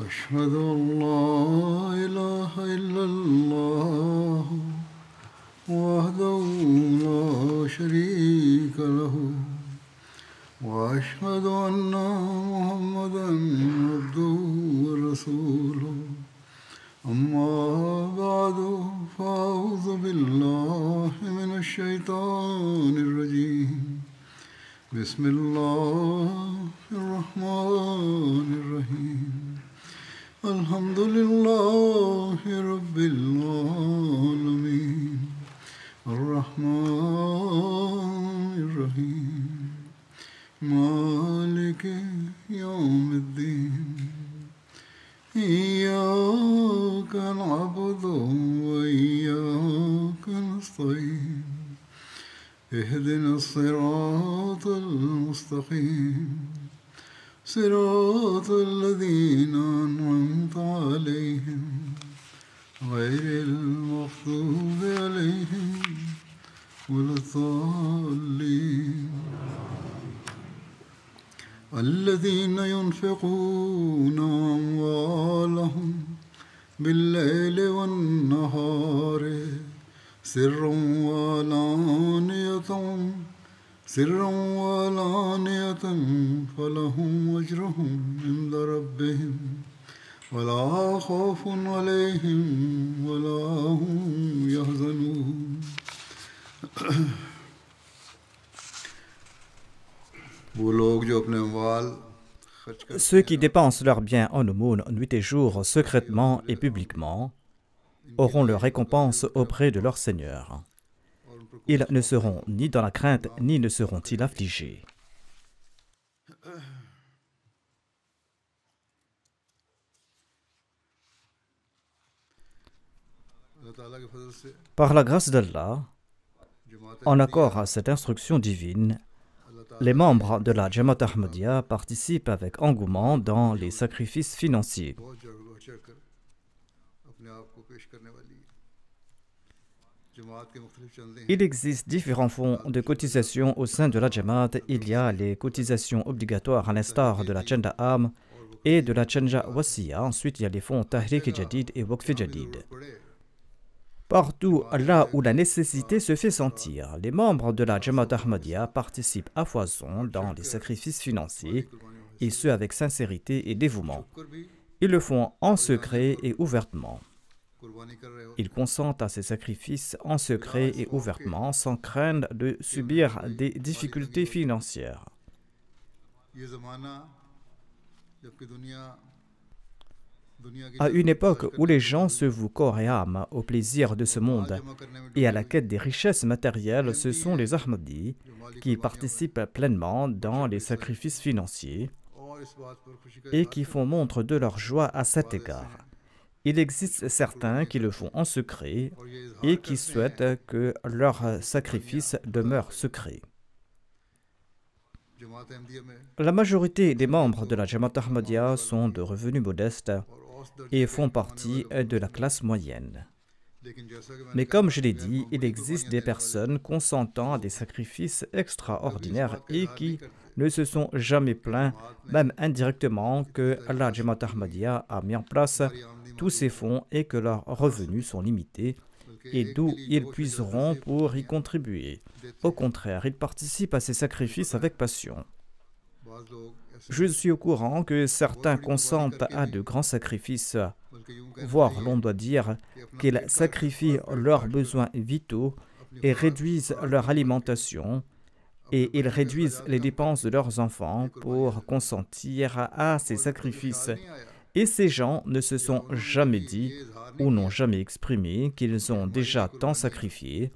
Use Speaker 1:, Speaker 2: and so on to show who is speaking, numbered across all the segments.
Speaker 1: أشهد أن لا إله إلا Ceux
Speaker 2: qui dépensent leurs biens en aumône nuit et jour, secrètement et publiquement, auront leur récompense auprès de leur Seigneur. Ils ne seront ni dans la crainte, ni ne seront-ils affligés. Par la grâce d'Allah, en accord à cette instruction divine, les membres de la Jamaat Ahmadiyya participent avec engouement dans les sacrifices financiers. Il existe différents fonds de cotisation au sein de la Jamaat. Il y a les cotisations obligatoires à l'instar de la Chanda Am et de la Chanja Wasiya. Ensuite, il y a les fonds Tahrik e Jadid et Waqf Jadid. Partout là où la nécessité se fait sentir, les membres de la Jamaat Ahmadiyya participent à foison dans les sacrifices financiers, et ce avec sincérité et dévouement. Ils le font en secret et ouvertement. Ils consentent à ces sacrifices en secret et ouvertement sans crainte de subir des difficultés financières à une époque où les gens se vouent corps et âme au plaisir de ce monde et à la quête des richesses matérielles, ce sont les Ahmadis qui participent pleinement dans les sacrifices financiers et qui font montre de leur joie à cet égard. Il existe certains qui le font en secret et qui souhaitent que leur sacrifice demeure secret. La majorité des membres de la Jamaat Ahmadiyya sont de revenus modestes et font partie de la classe moyenne. Mais comme je l'ai dit, il existe des personnes consentant à des sacrifices extraordinaires et qui ne se sont jamais plaints, même indirectement, que Allah Jamaat Ahmadiyya a mis en place tous ces fonds et que leurs revenus sont limités et d'où ils puiseront pour y contribuer. Au contraire, ils participent à ces sacrifices avec passion. Je suis au courant que certains consentent à de grands sacrifices, voire l'on doit dire qu'ils sacrifient leurs besoins vitaux et réduisent leur alimentation, et ils réduisent les dépenses de leurs enfants pour consentir à ces sacrifices. Et ces gens ne se sont jamais dit ou n'ont jamais exprimé qu'ils ont déjà tant sacrifié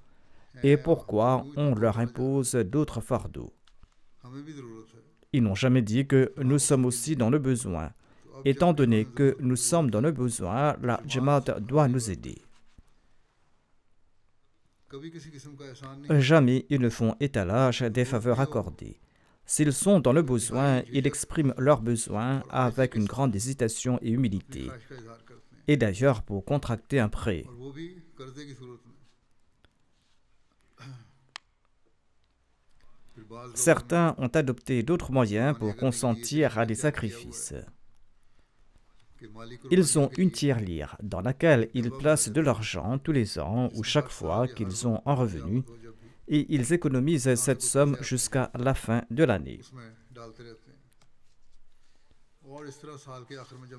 Speaker 2: et pourquoi on leur impose d'autres fardeaux. Ils n'ont jamais dit que nous sommes aussi dans le besoin. Étant donné que nous sommes dans le besoin, la Jamaat doit nous aider. Jamais ils ne font étalage des faveurs accordées. S'ils sont dans le besoin, ils expriment leurs besoins avec une grande hésitation et humilité. Et d'ailleurs pour contracter un prêt. certains ont adopté d'autres moyens pour consentir à des sacrifices. Ils ont une lire dans laquelle ils placent de l'argent tous les ans ou chaque fois qu'ils ont un revenu et ils économisent cette somme jusqu'à la fin de l'année.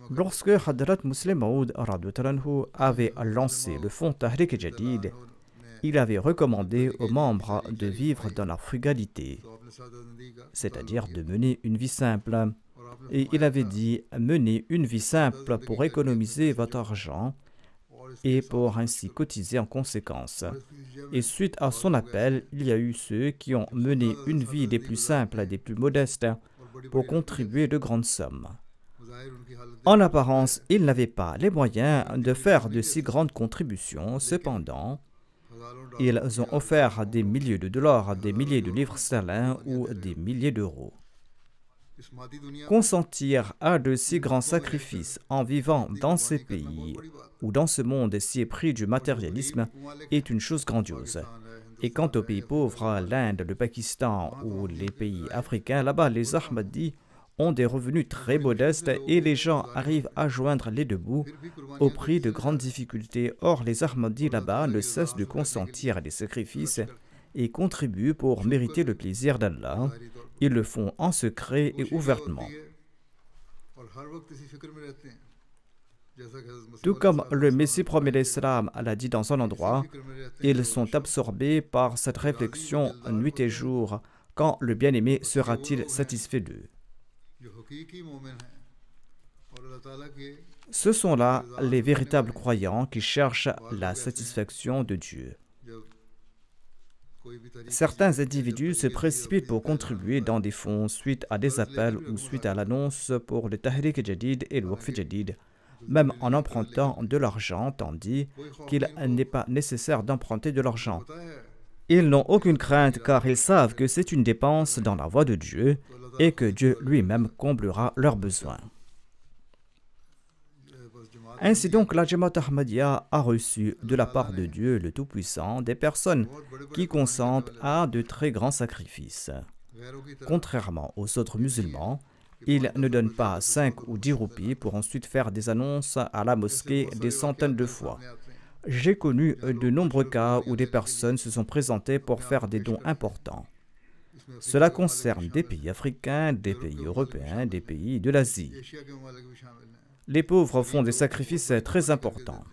Speaker 2: Lorsque Hadrat Muslim Maud avait lancé le fonds Tahrik Jadid, il avait recommandé aux membres de vivre dans la frugalité, c'est-à-dire de mener une vie simple. Et il avait dit, menez une vie simple pour économiser votre argent et pour ainsi cotiser en conséquence. Et suite à son appel, il y a eu ceux qui ont mené une vie des plus simples, des plus modestes, pour contribuer de grandes sommes. En apparence, ils n'avaient pas les moyens de faire de si grandes contributions, cependant, ils ont offert des milliers de dollars, des milliers de livres sterling ou des milliers d'euros. Consentir à de si grands sacrifices en vivant dans ces pays ou dans ce monde si épris du matérialisme est une chose grandiose. Et quant aux pays pauvres, l'Inde, le Pakistan ou les pays africains, là-bas, les Ahmadis ont des revenus très modestes et les gens arrivent à joindre les deux bouts au prix de grandes difficultés. Or, les Ahmadis là-bas ne cessent de consentir à des sacrifices et contribuent pour mériter le plaisir d'Allah. Ils le font en secret et ouvertement. Tout comme le Messie promet l'Islam l'a dit dans un endroit, ils sont absorbés par cette réflexion nuit et jour. Quand le bien-aimé sera-t-il satisfait d'eux ce sont là les véritables croyants qui cherchent la satisfaction de Dieu. Certains individus se précipitent pour contribuer dans des fonds suite à des appels ou suite à l'annonce pour le Tahrik Jadid et le wakfi Jadid, même en empruntant de l'argent, tandis qu'il n'est pas nécessaire d'emprunter de l'argent. Eh. Ils n'ont aucune crainte car ils savent que c'est une dépense dans la voie de Dieu et que Dieu lui-même comblera leurs besoins. Ainsi donc, la Jamaat Ahmadiyya a reçu de la part de Dieu le Tout-Puissant des personnes qui consentent à de très grands sacrifices. Contrairement aux autres musulmans, ils ne donnent pas 5 ou 10 roupies pour ensuite faire des annonces à la mosquée des centaines de fois. J'ai connu euh, de nombreux cas où des personnes se sont présentées pour faire des dons importants. Cela concerne des pays africains, des pays européens, des pays de l'Asie. Les pauvres font des sacrifices très importants.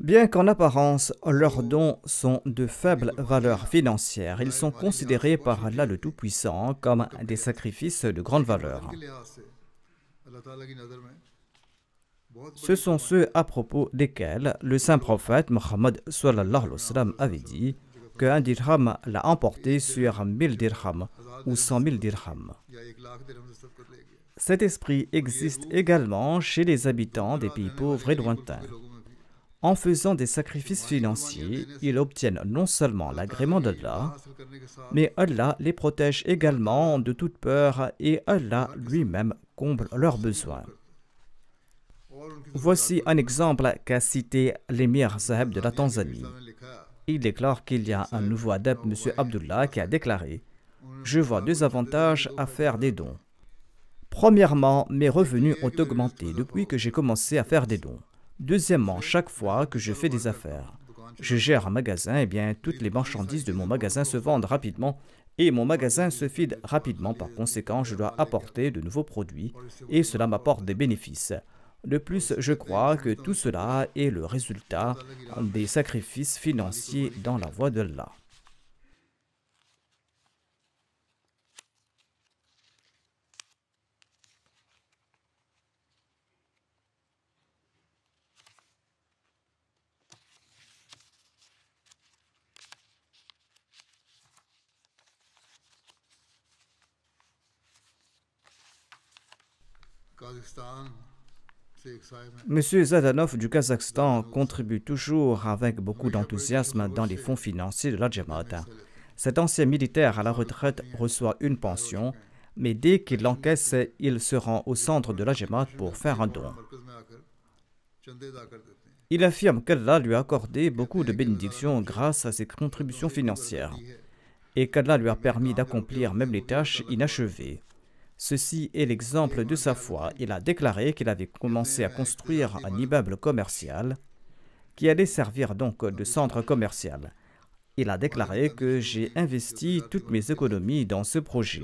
Speaker 2: Bien qu'en apparence, leurs dons sont de faible valeur financière, ils sont considérés par Allah le Tout-Puissant comme des sacrifices de grande valeur. Ce sont ceux à propos desquels le saint prophète Mohammed avait dit qu'un dirham l'a emporté sur mille dirhams ou cent mille dirhams. Cet esprit existe également chez les habitants des pays pauvres et lointains. En faisant des sacrifices financiers, ils obtiennent non seulement l'agrément d'Allah, mais Allah les protège également de toute peur et Allah lui-même comble leurs besoins. Voici un exemple qu'a cité l'émir Saheb de la Tanzanie. Il déclare qu'il y a un nouveau adepte, M. Abdullah, qui a déclaré Je vois deux avantages à faire des dons. Premièrement, mes revenus ont augmenté depuis que j'ai commencé à faire des dons. Deuxièmement, chaque fois que je fais des affaires, je gère un magasin, et eh bien toutes les marchandises de mon magasin se vendent rapidement et mon magasin se vide rapidement. Par conséquent, je dois apporter de nouveaux produits et cela m'apporte des bénéfices. De plus, je crois que tout cela est le résultat des sacrifices financiers dans la voie de l'Allah. M. Zadanov du Kazakhstan contribue toujours avec beaucoup d'enthousiasme dans les fonds financiers de la Jamaat. Cet ancien militaire à la retraite reçoit une pension, mais dès qu'il l'encaisse, il se rend au centre de la Jamaat pour faire un don. Il affirme qu'Allah lui a accordé beaucoup de bénédictions grâce à ses contributions financières et qu'Allah lui a permis d'accomplir même les tâches inachevées. Ceci est l'exemple de sa foi. Il a déclaré qu'il avait commencé à construire un immeuble commercial qui allait servir donc de centre commercial. Il a déclaré que j'ai investi toutes mes économies dans ce projet.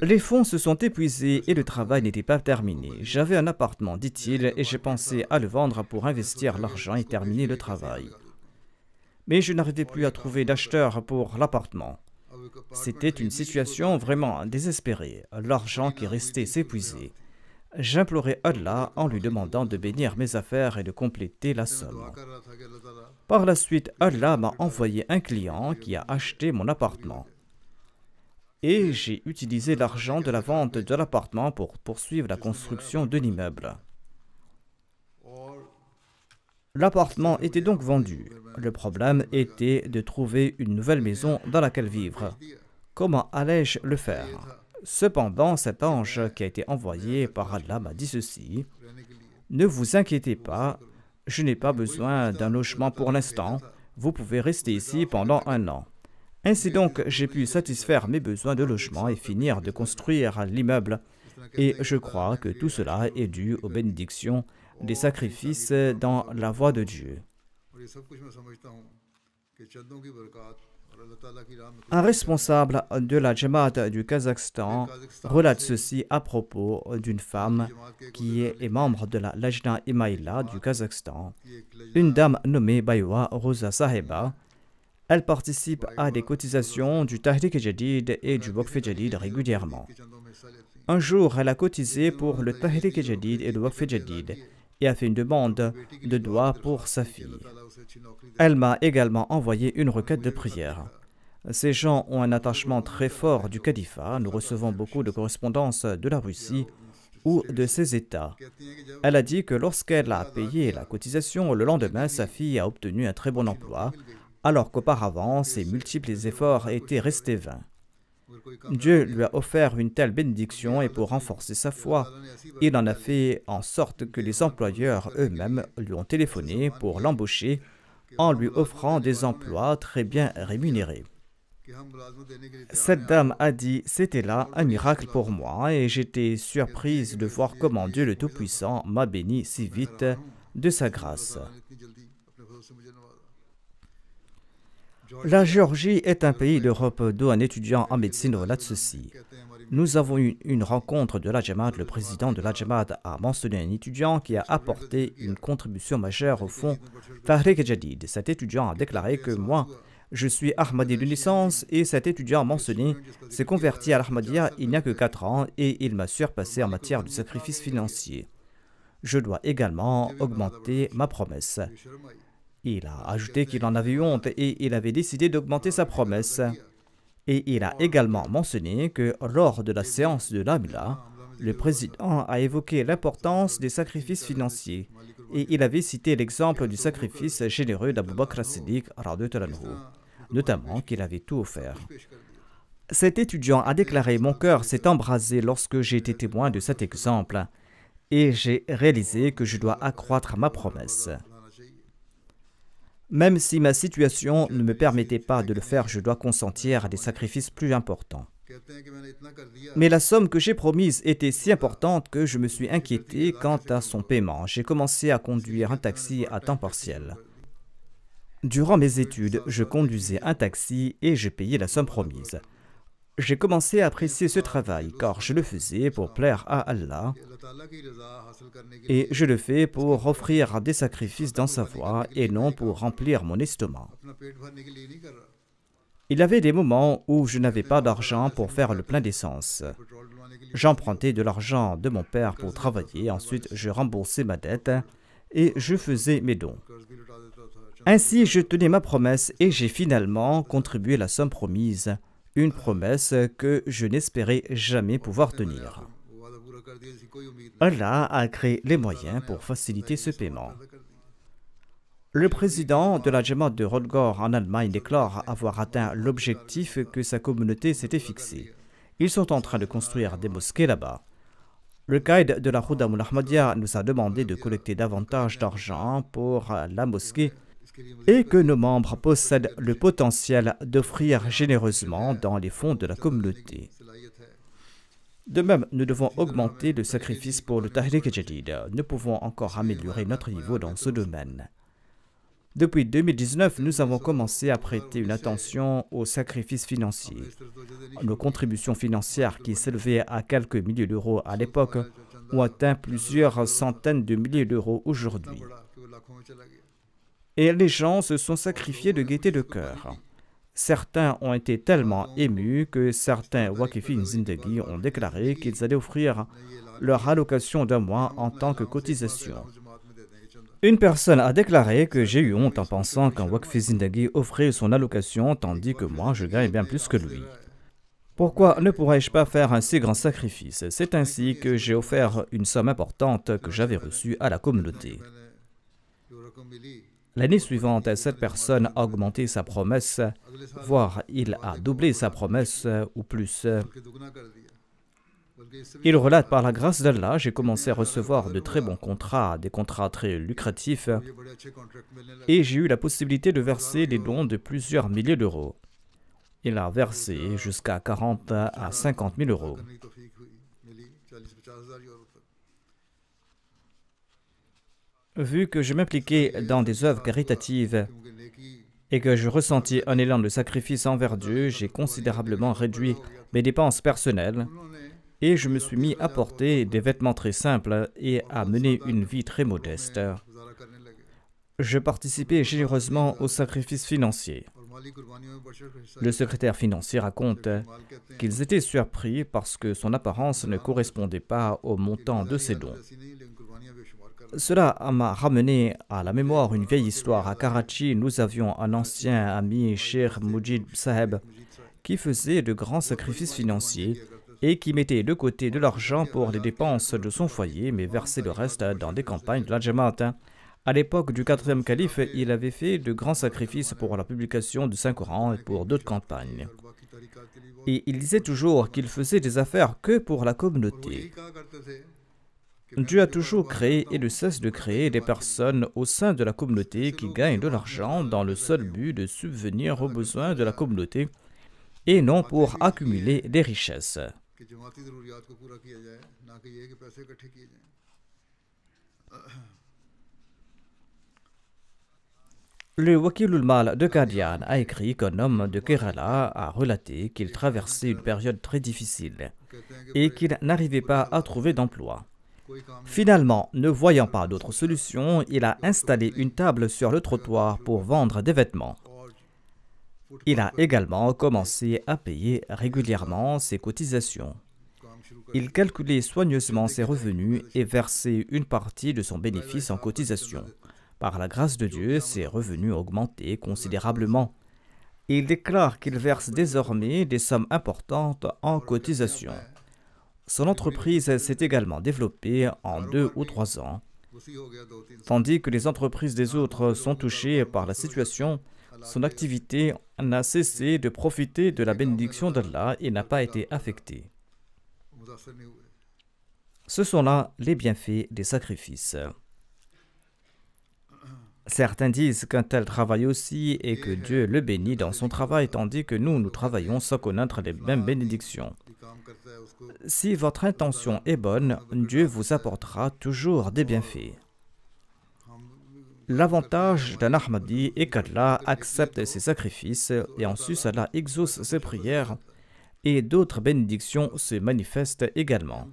Speaker 2: Les fonds se sont épuisés et le travail n'était pas terminé. J'avais un appartement, dit-il, et j'ai pensé à le vendre pour investir l'argent et terminer le travail. Mais je n'arrivais plus à trouver d'acheteur pour l'appartement. C'était une situation vraiment désespérée, l'argent qui restait s'épuisait. J'implorais Allah en lui demandant de bénir mes affaires et de compléter la somme. Par la suite, Allah m'a envoyé un client qui a acheté mon appartement. Et j'ai utilisé l'argent de la vente de l'appartement pour poursuivre la construction de l'immeuble. L'appartement était donc vendu. Le problème était de trouver une nouvelle maison dans laquelle vivre. Comment allais-je le faire Cependant, cet ange qui a été envoyé par Allah m'a dit ceci. Ne vous inquiétez pas, je n'ai pas besoin d'un logement pour l'instant. Vous pouvez rester ici pendant un an. Ainsi donc, j'ai pu satisfaire mes besoins de logement et finir de construire l'immeuble. Et je crois que tout cela est dû aux bénédictions des sacrifices dans la voie de Dieu. Un responsable de la Jamaat du Kazakhstan relate ceci à propos d'une femme qui est membre de la Lajna Imaïla du Kazakhstan, une dame nommée Baywa Rosa Saheba. Elle participe à des cotisations du Tahrik Jadid et du Waqf Jadid régulièrement. Un jour, elle a cotisé pour le Tahrik Jadid et le Waqf Jadid et a fait une demande de doigt pour sa fille. Elle m'a également envoyé une requête de prière. Ces gens ont un attachement très fort du califat. Nous recevons beaucoup de correspondances de la Russie ou de ses États. Elle a dit que lorsqu'elle a payé la cotisation, le lendemain, sa fille a obtenu un très bon emploi, alors qu'auparavant, ses multiples efforts étaient restés vains. Dieu lui a offert une telle bénédiction et pour renforcer sa foi, il en a fait en sorte que les employeurs eux-mêmes lui ont téléphoné pour l'embaucher en lui offrant des emplois très bien rémunérés. Cette dame a dit, c'était là un miracle pour moi et j'étais surprise de voir comment Dieu le Tout-Puissant m'a béni si vite de sa grâce.
Speaker 3: La Géorgie
Speaker 2: est un pays d'Europe d'où un étudiant en médecine relate ceci. Nous avons eu une rencontre de la Le président de la a mentionné un étudiant qui a apporté une contribution majeure au fonds Farik Jadid. Cet étudiant a déclaré que moi, je suis Ahmadi de licence et cet étudiant mentionné s'est converti à l'Ahmadiyya il n'y a que 4 ans et il m'a surpassé en matière de sacrifice financier. Je dois également augmenter ma promesse. Il a ajouté qu'il en avait honte et il avait décidé d'augmenter sa promesse. Et il a également mentionné que lors de la séance de l'Amila, le président a évoqué l'importance des sacrifices financiers et il avait cité l'exemple du sacrifice généreux d'Abu Bakr Siddiq, notamment qu'il avait tout offert. Cet étudiant a déclaré Mon cœur s'est embrasé lorsque j'ai été témoin de cet exemple et j'ai réalisé que je dois accroître ma promesse. Même si ma situation ne me permettait pas de le faire, je dois consentir à des sacrifices plus importants. Mais la somme que j'ai promise était si importante que je me suis inquiété quant à son paiement. J'ai commencé à conduire un taxi à temps partiel. Durant mes études, je conduisais un taxi et je payais la somme promise j'ai commencé à apprécier ce travail car je le faisais pour plaire à Allah et je le fais pour offrir des sacrifices dans sa voie et non pour remplir mon estomac. Il y avait des moments où je n'avais pas d'argent pour faire le plein d'essence. J'empruntais de l'argent de mon père pour travailler, ensuite je remboursais ma dette et je faisais mes dons. Ainsi, je tenais ma promesse et j'ai finalement contribué la somme promise une promesse que je n'espérais jamais pouvoir tenir. Allah a créé les moyens pour faciliter ce paiement. Le président de la Jamaat de Rodgor en Allemagne déclare avoir atteint l'objectif que sa communauté s'était fixé. Ils sont en train de construire des mosquées là-bas. Le guide de la Houdamoul Ahmadiyya nous a demandé de collecter davantage d'argent pour la mosquée et que nos membres possèdent le potentiel d'offrir généreusement dans les fonds de la communauté. De même, nous devons augmenter le sacrifice pour le Tahrik Jadid. Nous pouvons encore améliorer notre niveau dans ce domaine. Depuis 2019, nous avons commencé à prêter une attention aux sacrifices financiers. Nos contributions financières, qui s'élevaient à quelques milliers d'euros à l'époque, ont atteint plusieurs centaines de milliers d'euros aujourd'hui et les gens se sont sacrifiés de gaieté de cœur. Certains ont été tellement émus que certains Wakifin Zindagi ont déclaré qu'ils allaient offrir leur allocation d'un mois en tant que cotisation. Une personne a déclaré que j'ai eu honte en pensant qu'un Wakfi Zindagi offrait son allocation tandis que moi je gagne bien plus que lui. Pourquoi ne pourrais-je pas faire un si grand sacrifice C'est ainsi que j'ai offert une somme importante que j'avais reçue à la communauté. L'année suivante, cette personne a augmenté sa promesse, voire il a doublé sa promesse ou plus. Il relate par la grâce d'Allah, j'ai commencé à recevoir de très bons contrats, des contrats très lucratifs, et j'ai eu la possibilité de verser des dons de plusieurs milliers d'euros. Il a versé jusqu'à 40 à 50 000 euros. vu que je m'impliquais dans des œuvres caritatives et que je ressentis un élan de sacrifice envers Dieu, j'ai considérablement réduit mes dépenses personnelles et je me suis mis à porter des vêtements très simples et à mener une vie très modeste. Je participais généreusement aux sacrifices financiers.
Speaker 3: Le secrétaire financier
Speaker 2: raconte qu'ils étaient surpris parce que son apparence ne correspondait pas au montant de ses dons. Cela m'a ramené à la mémoire une vieille histoire. À Karachi, nous avions un ancien ami, Sheikh Mujib Saheb, qui faisait de grands sacrifices financiers et qui mettait de côté de l'argent pour les dépenses de son foyer, mais versait le reste dans des campagnes de la Jamaat. À l'époque du quatrième calife, il avait fait de grands sacrifices pour la publication du Saint-Coran et pour d'autres campagnes. Et il disait toujours qu'il faisait des affaires que pour la communauté. Dieu a toujours créé et ne cesse de créer des personnes au sein de la communauté qui gagnent de l'argent dans le seul but de subvenir aux besoins de la communauté et non pour accumuler des richesses. Le Wakilul Mal de Kadian a écrit qu'un homme de Kerala a relaté qu'il traversait une période très difficile et qu'il n'arrivait pas à trouver d'emploi. Finalement, ne voyant pas d'autre solution, il a installé une table sur le trottoir pour vendre des vêtements. Il a également commencé à payer régulièrement ses cotisations. Il calculait soigneusement ses revenus et versait une partie de son bénéfice en cotisation. Par la grâce de Dieu, ses revenus augmentaient considérablement. Il déclare qu'il verse désormais des sommes importantes en cotisations. Son entreprise s'est également développée en deux ou trois ans. Tandis que les entreprises des autres sont touchées par la situation, son activité n'a cessé de profiter de la bénédiction d'Allah et n'a pas été affectée. Ce sont là les bienfaits des sacrifices. Certains disent qu'un tel travaille aussi et que Dieu le bénit dans son travail, tandis que nous, nous travaillons sans connaître les mêmes bénédictions. Si votre intention est bonne, Dieu vous apportera toujours des bienfaits. L'avantage d'un Ahmadi est qu'Allah accepte ses sacrifices et en sus Allah exauce ses prières et d'autres bénédictions se manifestent également.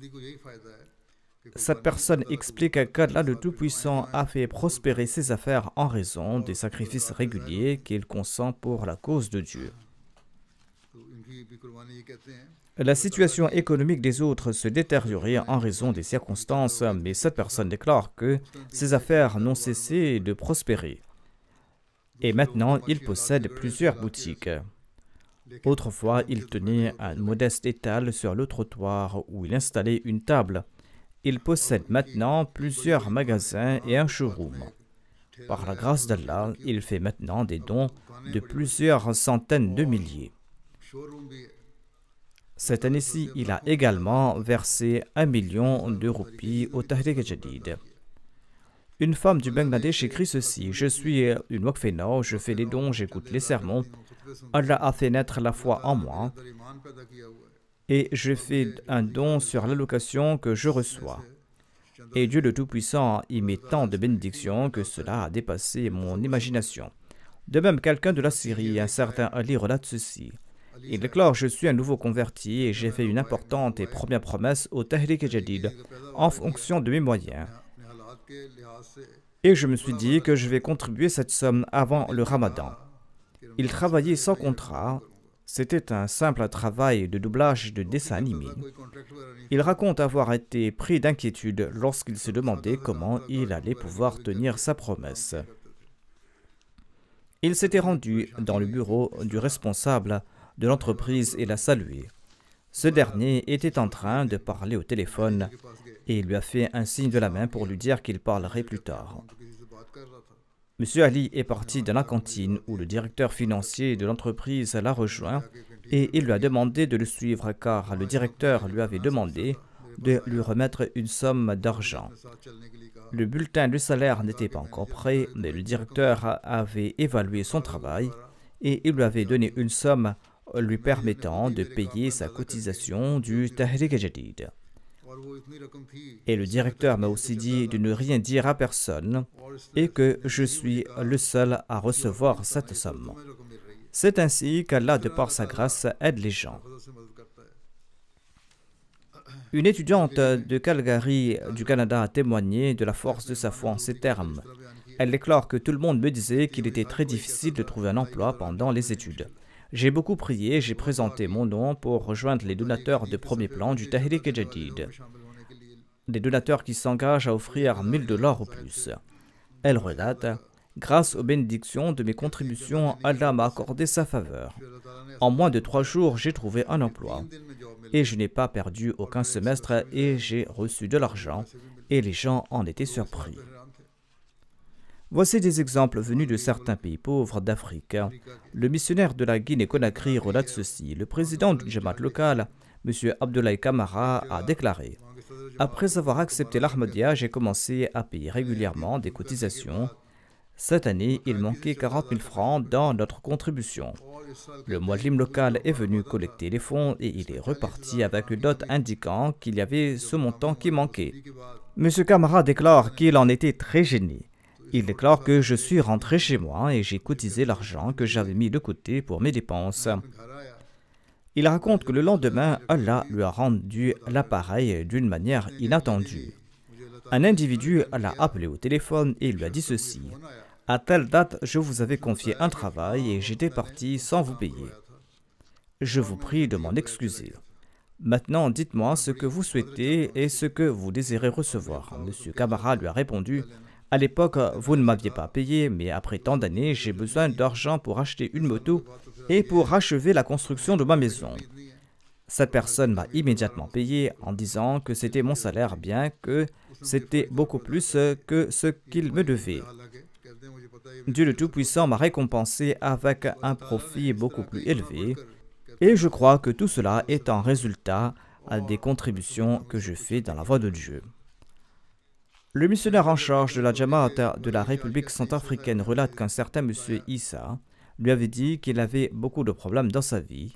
Speaker 2: Cette personne explique qu'Allah le Tout-Puissant a fait prospérer ses affaires en raison des sacrifices réguliers qu'il consent pour la cause de Dieu. La situation économique des autres se détériorait en raison des circonstances, ah mais cette personne déclare que ses affaires n'ont cessé de prospérer. Et maintenant, il possède plusieurs boutiques. Autrefois, il tenait un modeste étal sur le trottoir où il installait une table. Il possède ah maintenant plusieurs magasins et un showroom. Par la grâce d'Allah, il fait maintenant des dons de plusieurs centaines de oh. milliers. Cette année-ci, il a également versé un million de roupies au Tahrik Jadid. Une femme du Bangladesh écrit ceci Je suis une Wakfena, je fais les dons, j'écoute les sermons. Allah a fait naître la foi en moi et je fais un don sur l'allocation que je reçois. Et Dieu le Tout-Puissant y met tant de bénédictions que cela a dépassé mon imagination. De même, quelqu'un de la Syrie, un certain Ali, relate ceci. Il déclare Je suis un nouveau converti et j'ai fait une importante et première promesse au Tahrik et Jadid en fonction de mes moyens. Et je me suis dit que je vais contribuer cette somme avant le ramadan. Il travaillait sans contrat. C'était un simple travail de doublage de dessin animé. Il raconte avoir été pris d'inquiétude lorsqu'il se demandait comment il allait pouvoir tenir sa promesse. Il s'était rendu dans le bureau du responsable de l'entreprise et l'a salué. Ce dernier était en train de parler au téléphone et il lui a fait un signe de la main pour lui dire qu'il parlerait plus tard. Monsieur Ali est parti dans la cantine où le directeur financier de l'entreprise l'a rejoint et il lui a demandé de le suivre car le directeur lui avait demandé de lui remettre une somme d'argent. Le bulletin de salaire n'était pas encore prêt, mais le directeur avait évalué son travail et il lui avait donné une somme lui permettant de payer sa cotisation du Tahrik Jadid. Et le directeur m'a aussi dit de ne rien dire à personne et que je suis le seul à recevoir cette somme. C'est ainsi qu'Allah, de par sa grâce, aide les gens. Une étudiante de Calgary du Canada a témoigné de la force de sa foi en ces termes. Elle déclare que tout le monde me disait qu'il était très difficile de trouver un emploi pendant les études. J'ai beaucoup prié, j'ai présenté mon nom pour rejoindre les donateurs de premier plan du Tahrik Jadid. Des donateurs qui s'engagent à offrir 1000 dollars ou plus. Elle relate Grâce aux bénédictions de mes contributions, Allah m'a accordé sa faveur. En moins de trois jours, j'ai trouvé un emploi. Et je n'ai pas perdu aucun semestre et j'ai reçu de l'argent. Et les gens en étaient surpris. Voici des exemples venus de certains pays pauvres d'Afrique. Le missionnaire de la Guinée-Conakry relate ceci. Le président du Jamaat local, M. Abdoulaye Kamara, a déclaré Après avoir accepté l'armadiage j'ai commencé à payer régulièrement des cotisations. Cette année, il manquait 40 000 francs dans notre contribution. Le Moalim local est venu collecter les fonds et il est reparti avec une note indiquant qu'il y avait ce montant qui manquait. M. Kamara déclare qu'il en était très gêné. Il déclare que je suis rentré chez moi et j'ai cotisé l'argent que j'avais mis de côté pour mes dépenses. Il raconte que le lendemain, Allah lui a rendu l'appareil d'une manière inattendue. Un individu l'a appelé au téléphone et lui a dit ceci. À telle date, je vous avais confié un travail et j'étais parti sans vous payer. Je vous prie de m'en excuser. Maintenant, dites-moi ce que vous souhaitez et ce que vous désirez recevoir. Monsieur Kamara lui a répondu à l'époque, vous ne m'aviez pas payé, mais après tant d'années, j'ai besoin d'argent pour acheter une moto et pour achever la construction de ma maison. Cette personne m'a immédiatement payé en disant que c'était mon salaire, bien que c'était beaucoup plus que ce qu'il me devait. Dieu le Tout-Puissant m'a récompensé avec un profit beaucoup plus élevé, et je crois que tout cela est un résultat à des contributions que je fais dans la voie de Dieu. Le missionnaire en charge de la Jama'at de la République centrafricaine relate qu'un certain monsieur Issa lui avait dit qu'il avait beaucoup de problèmes dans sa vie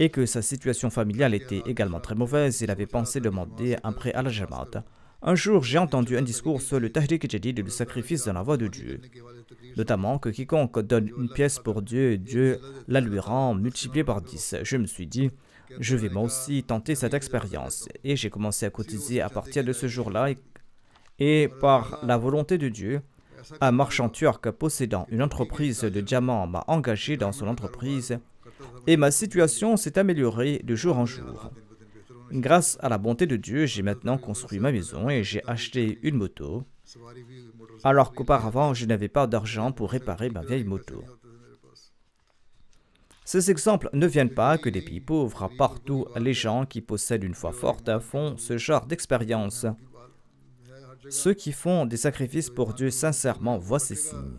Speaker 2: et que sa situation familiale était également très mauvaise. Il avait pensé demander un prêt à la Jama'at. Un jour, j'ai entendu un discours sur le Tahrik Jadid et le sacrifice dans la voie de Dieu, notamment que quiconque donne une pièce pour Dieu, Dieu la lui rend multipliée par dix. Je me suis dit, je vais moi aussi tenter cette expérience. Et j'ai commencé à cotiser à partir de ce jour-là. Et, par la volonté de Dieu, un marchand turc possédant une entreprise de diamants m'a engagé dans son entreprise et ma situation s'est améliorée de jour en jour. Grâce à la bonté de Dieu, j'ai maintenant construit ma maison et j'ai acheté une moto, alors qu'auparavant je n'avais pas d'argent pour réparer ma vieille moto. Ces exemples ne viennent pas que des pays pauvres. Partout, les gens qui possèdent une foi forte font ce genre d'expérience. Ceux qui font des sacrifices pour Dieu sincèrement voient ces signes.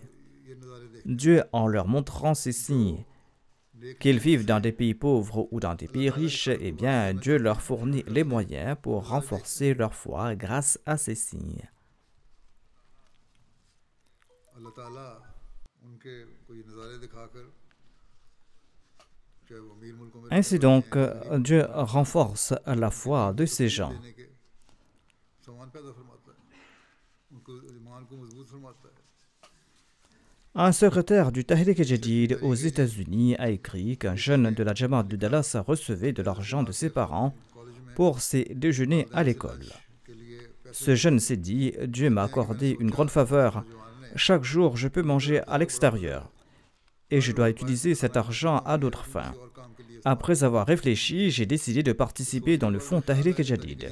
Speaker 2: Dieu, en leur montrant ces signes, qu'ils vivent dans des pays pauvres ou dans des pays riches, eh bien, Dieu leur fournit les moyens pour renforcer leur foi grâce à ces signes.
Speaker 1: Ainsi donc,
Speaker 2: euh, Dieu renforce la foi de ces gens. Un secrétaire du Tahrik Jadid aux États-Unis a écrit qu'un jeune de la Jamaat de Dallas recevait de l'argent de ses parents pour ses déjeuners à l'école. Ce jeune s'est dit Dieu m'a accordé une grande faveur. Chaque jour, je peux manger à l'extérieur et je dois utiliser cet argent à d'autres fins. Après avoir réfléchi, j'ai décidé de participer dans le fonds Tahrik Jadid.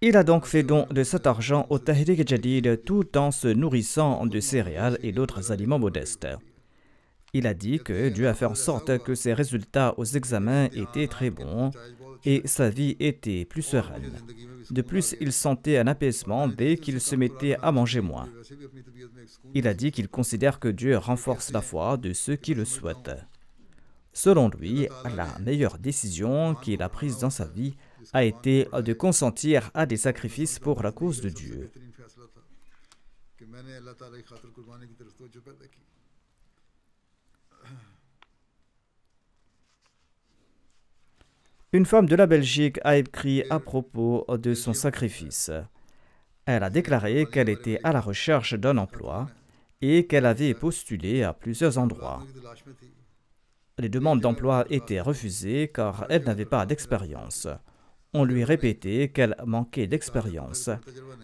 Speaker 2: Il a donc fait don de cet argent au Tahrik Jadid tout en se nourrissant de céréales et d'autres aliments modestes. Il a dit que Dieu a fait en sorte que ses résultats aux examens étaient très bons et sa vie était plus sereine. De plus, il sentait un apaisement dès qu'il se mettait à manger moins. Il a dit qu'il considère que Dieu renforce la foi de ceux qui le souhaitent. Selon lui, la meilleure décision qu'il a prise dans sa vie a été de consentir à des sacrifices pour la cause de Dieu. Une femme de la Belgique a écrit à propos de son sacrifice. Elle a déclaré qu'elle était à la recherche d'un emploi et qu'elle avait postulé à plusieurs endroits. Les demandes d'emploi étaient refusées car elle n'avait pas d'expérience. On lui répétait qu'elle manquait d'expérience.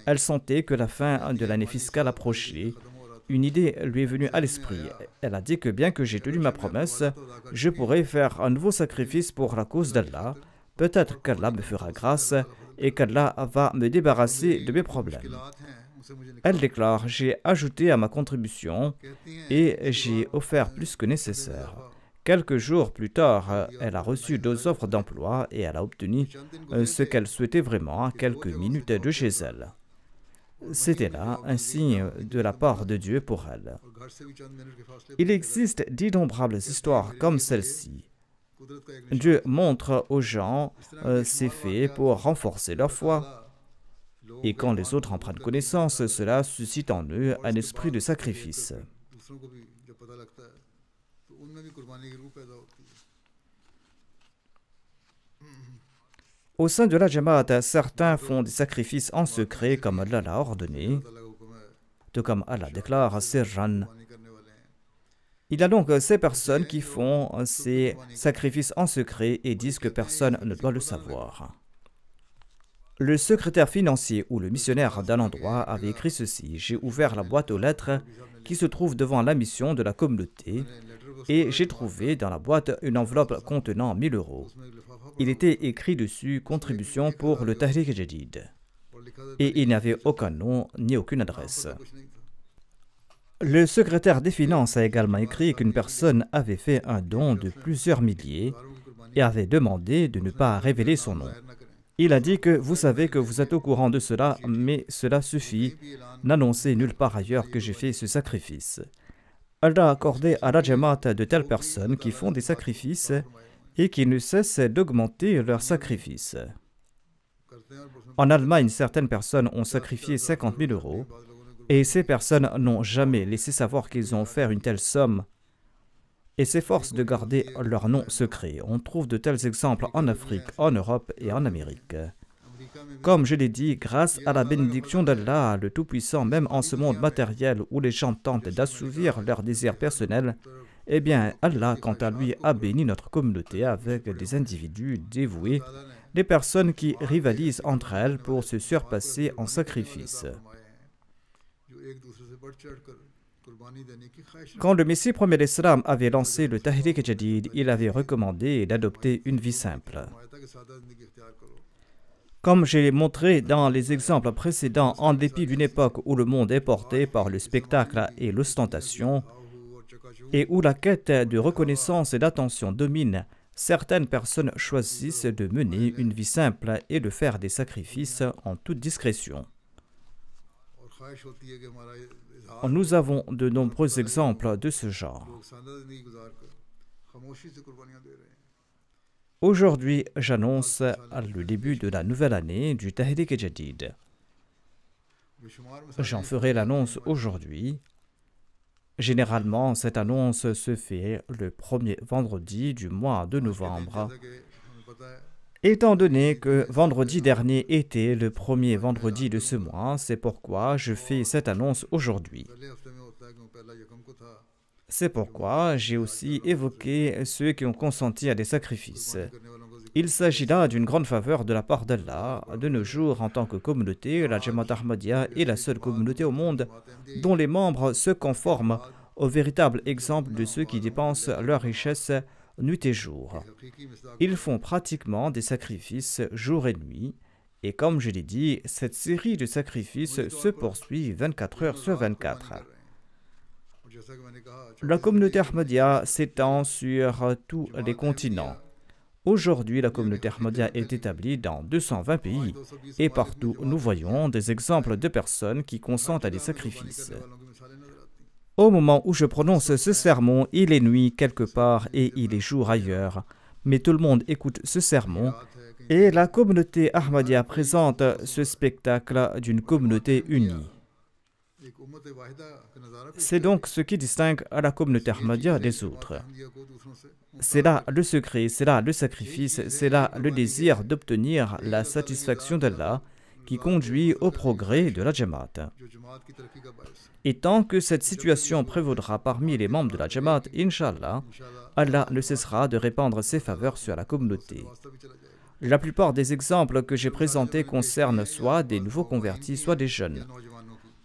Speaker 2: Elle sentait que la fin de l'année fiscale approchait une idée lui est venue à l'esprit. Elle a dit que bien que j'ai tenu ma promesse, je pourrais faire un nouveau sacrifice pour la cause d'Allah. Peut-être qu'Allah me fera grâce et qu'Allah va me débarrasser de mes problèmes. Elle déclare, j'ai ajouté à ma contribution et j'ai offert plus que nécessaire. Quelques jours plus tard, elle a reçu deux offres d'emploi et elle a obtenu euh, ce qu'elle souhaitait vraiment à quelques minutes de chez elle. C'était là un signe de la part de Dieu pour elle. Il existe d'innombrables histoires comme celle-ci. Dieu montre aux gens ses euh, faits pour renforcer leur foi. Et quand les autres en prennent connaissance, cela suscite en eux un esprit de sacrifice. Au sein de la Jamaat, certains font des sacrifices en secret comme Allah l'a ordonné, tout comme Allah déclare à jeunes. Il y a donc ces personnes qui font ces sacrifices en secret et disent que personne ne doit le savoir. Le secrétaire financier ou le missionnaire d'un endroit avait écrit ceci J'ai ouvert la boîte aux lettres qui se trouve devant la mission de la communauté et j'ai trouvé dans la boîte une enveloppe contenant 1000 euros. Il était écrit dessus contribution pour le Tahrik Jadid et il n'y avait aucun nom ni aucune adresse. Le secrétaire des Finances a également écrit qu'une personne avait fait un don de plusieurs milliers et avait demandé de ne pas révéler son nom. Il a dit que vous savez que vous êtes au courant de cela, mais cela suffit. N'annoncez nulle part ailleurs que j'ai fait ce sacrifice. Allah a accordé à la Jamaat de telles personnes qui font des sacrifices et qui ne cessent d'augmenter leurs sacrifices. En Allemagne, certaines personnes ont sacrifié 50 000 euros et ces personnes n'ont jamais laissé savoir qu'ils ont offert une telle somme et s'efforcent de garder leur nom secret. On trouve de tels exemples en Afrique, en Europe et en Amérique. Comme je l'ai dit, grâce à la bénédiction d'Allah, le Tout-Puissant, même en ce monde matériel où les gens tentent d'assouvir leurs désirs personnels, eh bien, Allah, quant à lui, a béni notre communauté avec des individus dévoués, des personnes qui rivalisent entre elles pour se surpasser en sacrifice. Quand le Messie premier l'Islam avait lancé le Tahrik Jadid, il avait recommandé d'adopter une vie simple. Comme je l'ai montré dans les exemples précédents, en dépit d'une époque où le monde est porté par le spectacle et l'ostentation, et où la quête de reconnaissance et d'attention domine, certaines personnes choisissent de mener une vie simple et de faire des sacrifices en toute discrétion.
Speaker 1: Nous avons de
Speaker 2: nombreux exemples de ce genre. Aujourd'hui, j'annonce le début de la nouvelle année du Tahrik Jadid. J'en ferai l'annonce aujourd'hui. Généralement, cette annonce se fait le premier vendredi du mois de novembre. Étant donné que vendredi dernier était le premier vendredi de ce mois, c'est pourquoi je fais cette annonce aujourd'hui. C'est pourquoi j'ai aussi évoqué ceux qui ont consenti à des sacrifices. Il s'agit là d'une grande faveur de la part d'Allah. De nos jours, en tant que communauté, la Jamaat Ahmadiyya est la seule communauté au monde dont les membres se conforment au véritable exemple de ceux qui dépensent leur richesse nuit et jour. Ils font pratiquement des sacrifices jour et nuit. Et comme je l'ai dit, cette série de sacrifices se poursuit 24 heures sur 24.
Speaker 3: Ah,
Speaker 2: la communauté Ahmadiyya s'étend euh, sur tous les continents. Aujourd'hui, la communauté Ahmadiyya est établie dans 220 pays et partout nous voyons des exemples de personnes qui consentent à des sacrifices. Au moment où je prononce ce sermon, il est nuit quelque part et il est jour ailleurs. Mais tout le monde écoute ce sermon et la communauté Ahmadiyya présente ce spectacle d'une communauté unie. C'est donc ce qui distingue à la communauté Ahmadiyya des autres. C'est là le secret, c'est là le sacrifice, c'est là le désir d'obtenir la satisfaction d'Allah qui conduit au progrès de la Jamaat. Et tant que cette situation prévaudra parmi les membres de la Jamaat, Inshallah, Allah ne cessera de répandre ses faveurs sur la communauté. La plupart des exemples que j'ai présentés concernent soit des euh, nouveaux convertis, soit des jeunes.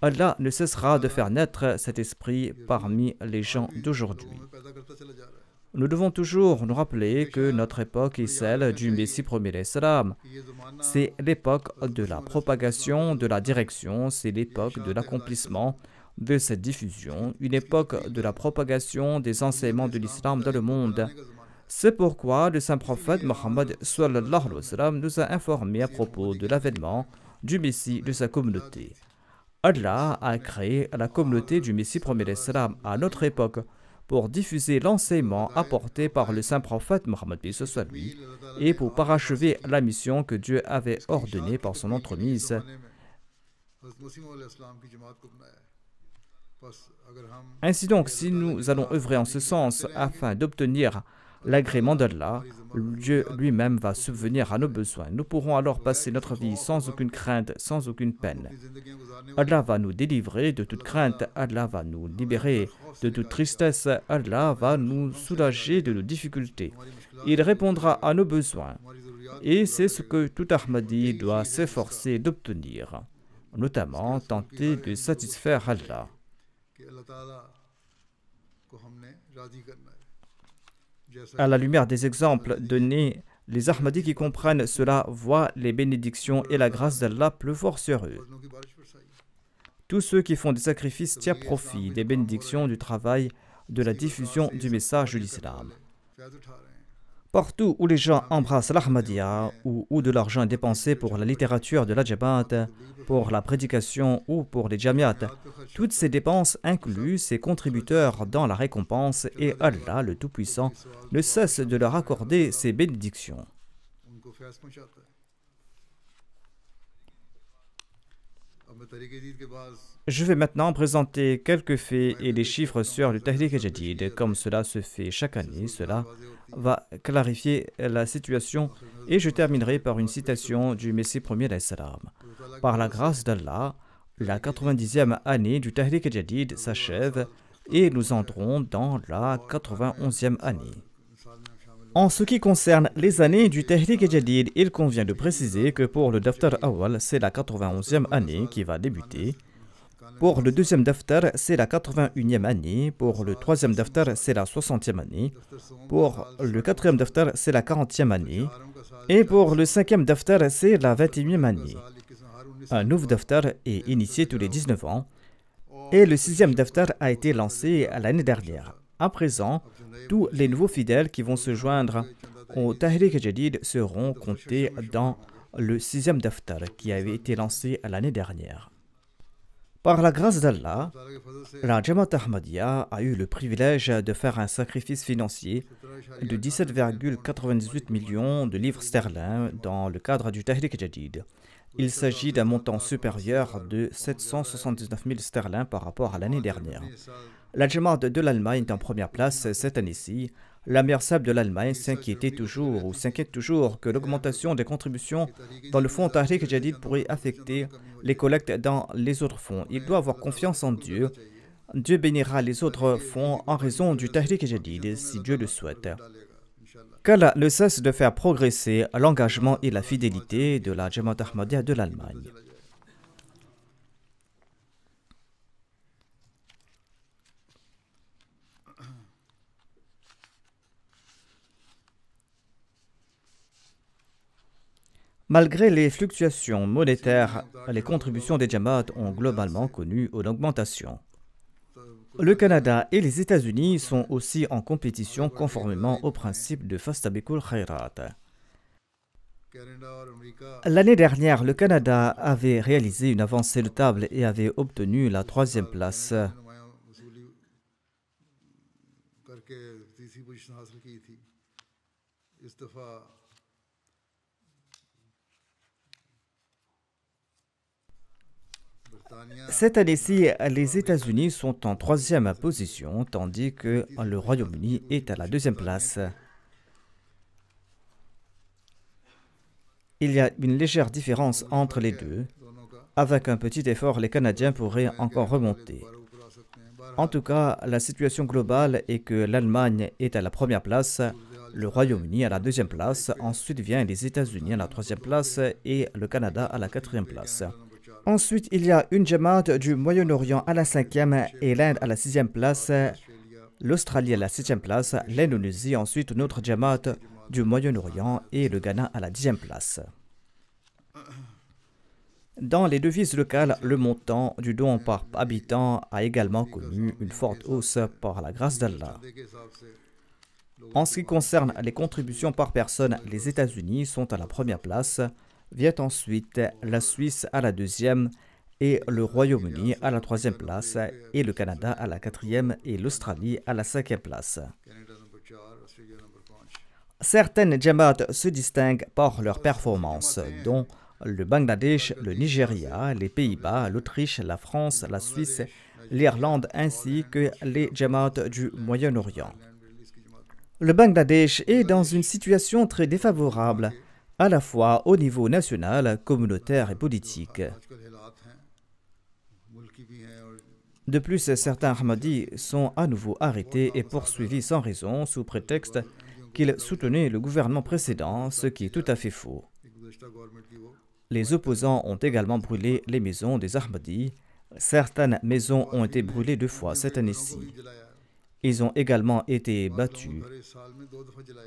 Speaker 2: Allah ne cessera de faire naître cet esprit parmi les gens d'aujourd'hui. Nous devons toujours nous rappeler que notre époque est celle du Messie premier l'Islam. C'est l'époque de la propagation, de la direction, c'est l'époque de l'accomplissement, de cette diffusion, une époque de la propagation des enseignements de l'islam dans le monde. C'est pourquoi le saint prophète Mohammed nous a informés à propos de l'avènement du Messie de sa communauté. Allah a créé la communauté du Messie premier à notre époque pour diffuser l'enseignement apporté par le saint prophète Mohammed lui et pour parachever la mission que Dieu avait ordonnée par son entremise. Ainsi donc, si nous allons œuvrer en ce sens afin d'obtenir l'agrément d'Allah, Dieu lui-même va subvenir à nos besoins. Nous pourrons alors passer notre vie sans aucune crainte, sans aucune peine. Allah va nous délivrer de toute crainte, Allah va nous libérer de toute tristesse, Allah va nous soulager de nos difficultés. Il répondra à nos besoins. Et c'est ce que tout Ahmadi doit s'efforcer d'obtenir, notamment tenter de satisfaire Allah à la lumière des exemples donnés, les Ahmadis qui comprennent cela voient les bénédictions et la grâce d'Allah pleuvoir sur eux. Tous ceux qui font des sacrifices tirent profit des bénédictions du travail de la diffusion du message de l'islam. Partout où les gens embrassent l'Ahmadiyya ou où de l'argent est dépensé pour la littérature de la pour la prédication ou pour les Jamiat, toutes ces dépenses incluent ces contributeurs dans la récompense et Allah, le Tout-Puissant, ne cesse de leur accorder ses bénédictions. Je vais maintenant présenter quelques faits et les chiffres sur le Tahrik Jadid. Comme cela se fait chaque année, cela va clarifier la situation et je terminerai par une citation du Messie premier Par la grâce d'Allah, la 90e année du Tahrik Jadid s'achève et nous entrons dans la 91e année. En ce qui concerne les années du Tehrik et Jadid, il convient de préciser que pour le Daftar Awal, c'est la 91e année qui va débuter. Pour le deuxième Daftar, c'est la 81e année. Pour le troisième Daftar, c'est la 60e année. Pour le quatrième Daftar, c'est la 40e année. Et pour le cinquième Daftar, c'est la 21e année. Un nouveau Daftar est initié tous les 19 ans. Et le sixième Daftar a été lancé l'année dernière. À présent, tous les nouveaux fidèles qui vont se joindre au Tahrik Jadid seront comptés dans le sixième daftar qui avait été lancé l'année dernière. Par la grâce d'Allah, la Jamaat Ahmadiyya a eu le privilège de faire un sacrifice financier de 17,98 millions de livres sterling dans le cadre du Tahrik Jadid. Il s'agit d'un montant supérieur de 779 000 sterling par rapport à l'année dernière. La de l'Allemagne est en première place cette année-ci. La mère sable de l'Allemagne s'inquiétait toujours ou s'inquiète toujours que l'augmentation des contributions dans le fonds Tahrik Jadid pourrait affecter les collectes dans les autres fonds. Il doit avoir confiance en Dieu. Dieu bénira les autres fonds en raison du Tahrik Jadid si Dieu le souhaite. Qu'Allah ne cesse de faire progresser l'engagement et la fidélité de la Jamaat Ahmadiyya de l'Allemagne. Malgré les fluctuations monétaires, les contributions des Jamaat ont globalement connu une augmentation. Le Canada et les États-Unis sont aussi en compétition conformément au principe de Fastabikul Khairat. L'année dernière, le Canada avait réalisé une avancée notable et avait obtenu la troisième place. Cette année-ci, les États-Unis sont en troisième position, tandis que le Royaume-Uni est à la deuxième place. Il y a une légère différence entre les deux. Avec un petit effort, les Canadiens pourraient encore remonter. En tout cas, la situation globale est que l'Allemagne est à la première place, le Royaume-Uni à la deuxième place, ensuite viennent les États-Unis à la troisième place et le Canada à la quatrième place. Ensuite, il y a une Jamaat du Moyen-Orient à la 5e et l'Inde à la sixième place, l'Australie à la 7e place, l'Indonésie, ensuite notre Jamaat du Moyen-Orient et le Ghana à la 10e place. Dans les devises locales, le montant du don par habitant a également connu une forte hausse par la grâce d'Allah. En ce qui concerne les contributions par personne, les États-Unis sont à la première place Vient ensuite la Suisse à la deuxième et le Royaume-Uni à la troisième place et le Canada à la quatrième et l'Australie à la cinquième place. Certaines Jamaat se distinguent par leurs performances, dont le Bangladesh, le Nigeria, les Pays-Bas, l'Autriche, la France, la Suisse, l'Irlande ainsi que les Jamaat du Moyen-Orient. Le Bangladesh est dans une situation très défavorable à la fois au niveau national, communautaire et politique. De plus, certains Ahmadis sont à nouveau arrêtés et poursuivis sans raison sous prétexte qu'ils soutenaient le gouvernement précédent, ce qui est tout à fait faux. Les opposants ont également brûlé les maisons des Ahmadis. Certaines maisons ont été brûlées deux fois cette année-ci. Ils ont également été battus,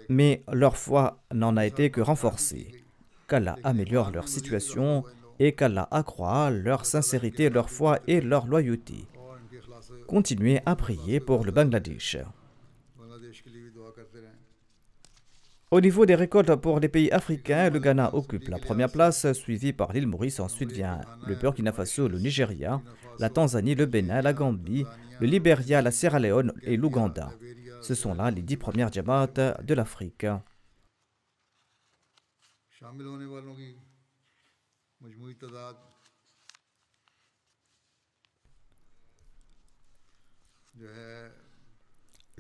Speaker 2: mais leur foi n'en a été que renforcée. Qu'Allah améliore leur situation et qu'Allah accroît leur sincérité, leur foi et leur loyauté. Continuez à prier pour le Bangladesh. Au niveau des récoltes pour les pays africains, le Ghana occupe la première place, suivi par l'île Maurice. Ensuite vient le Burkina Faso, le Nigeria, la Tanzanie, le Bénin, la Gambie, le Liberia, la Sierra Leone et l'Ouganda. Ce sont là les dix premières djamaats de l'Afrique.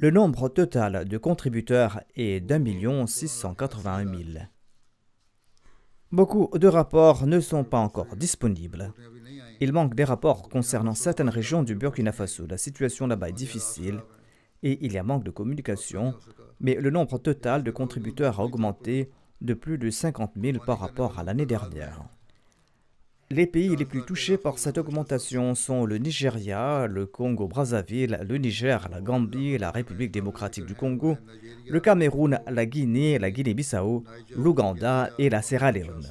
Speaker 2: Le nombre total de contributeurs est d'un million six cent quatre-vingt-un mille. Beaucoup de rapports ne sont pas encore disponibles. Il manque des rapports concernant certaines régions du Burkina Faso. La situation là-bas est difficile et il y a manque de communication, mais le nombre total de contributeurs a augmenté de plus de 50 000 par rapport à l'année dernière. Les pays les plus touchés par cette augmentation sont le Nigeria, le Congo-Brazzaville, le Niger, la Gambie, la République démocratique du Congo, le Cameroun, la Guinée, la Guinée-Bissau, l'Ouganda et la Sierra Leone.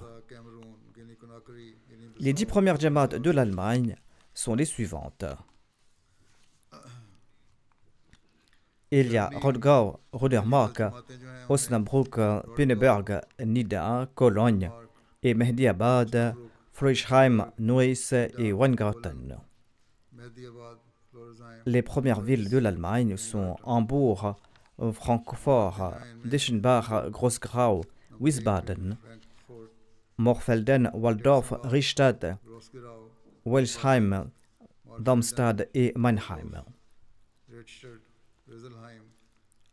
Speaker 2: Les dix premières jamaat de l'Allemagne sont les suivantes. Il y a Rodgau, Rodermark, Osnabrück, Pinneberg, Nida, Cologne et Mehdiabad, Frischheim, Neuss et Weingarten. Les premières villes de l'Allemagne sont Hambourg, Francfort, Deschenbach, Grossgrau, Wiesbaden, Morfelden, Waldorf, Richtstadt, Welsheim, Darmstadt et Mannheim.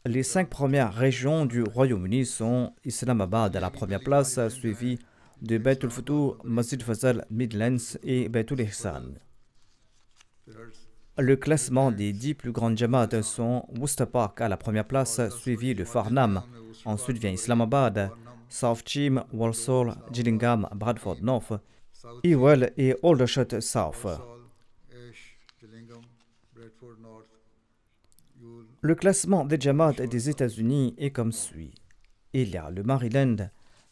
Speaker 2: Les cinq premières régions du Royaume-Uni sont Islamabad à la première place, suivie de Beitul Futur, Masjid Fazal, Midlands et Beitul Ihsan. Le classement des dix plus grandes jamaats sont Worcester Park à la première place, suivi de Farnham. Ensuite vient Islamabad, South Team, Walsall, Gillingham, Bradford North, Ewell et Aldershot South. Le classement des Jamaat des États-Unis est comme suit. Il y a le Maryland,